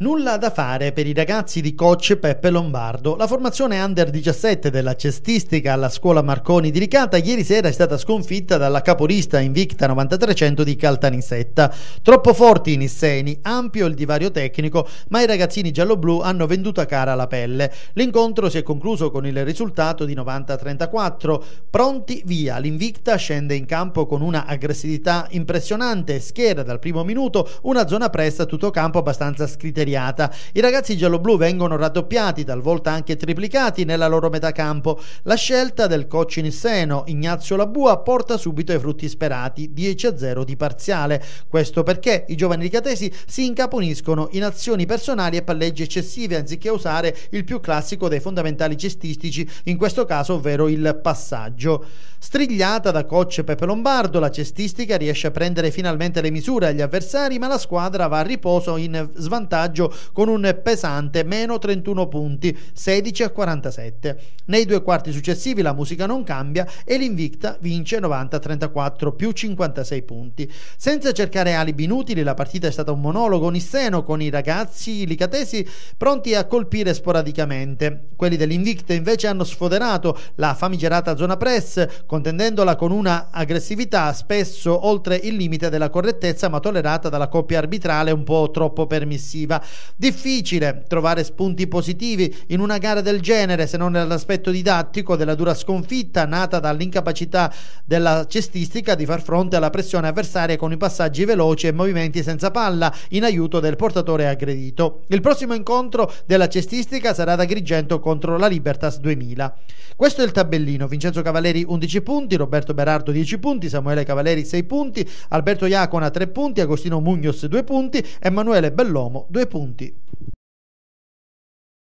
Nulla da fare per i ragazzi di coach Peppe Lombardo. La formazione under 17 della cestistica alla scuola Marconi di Ricata ieri sera è stata sconfitta dalla capolista invicta 9300 di Caltanissetta. Troppo forti i nisseni, ampio il divario tecnico, ma i ragazzini gialloblu hanno venduta cara la pelle. L'incontro si è concluso con il risultato di 90-34. Pronti via, l'invicta scende in campo con una aggressività impressionante, schiera dal primo minuto, una zona pressa a tutto campo abbastanza scriteriata inaseriata. I ragazzi gialloblu vengono raddoppiati, talvolta anche triplicati nella loro metà campo. La scelta del coach Nisseno, Ignazio Labua, porta subito ai frutti sperati, 10-0 di parziale. Questo perché i giovani ricatesi si incaponiscono in azioni personali e palleggi eccessive anziché usare il più classico dei fondamentali cestistici, in questo caso ovvero il passaggio. Strigliata da coach Pepe Lombardo, la cestistica riesce a prendere finalmente le misure agli avversari, ma la squadra va a riposo in svantaggio vantaggio con un pesante meno 31 punti, 16 a 47. Nei due quarti successivi la musica non cambia e l'Invicta vince 90-34 a più 56 punti. Senza cercare alibi inutili, la partita è stata un monologo onisseno con i ragazzi licatesi pronti a colpire sporadicamente. Quelli dell'Invicta invece hanno sfoderato la famigerata zona press, contendendola con una aggressività spesso oltre il limite della correttezza ma tollerata dalla coppia arbitrale un po' troppo permissiva. Difficile trovare spunti positivi in una gara del genere se non nell'aspetto didattico della dura sconfitta nata dall'incapacità della cestistica di far fronte alla pressione avversaria con i passaggi veloci e movimenti senza palla in aiuto del portatore aggredito. Il prossimo incontro della cestistica sarà da Grigento contro la Libertas 2000. Questo è il tabellino. Vincenzo Cavaleri 11 punti, Roberto Berardo 10 punti, Samuele Cavaleri 6 punti, Alberto Iacona 3 punti, Agostino Mugnos 2 punti, Emanuele Bellomo 2 punti. punti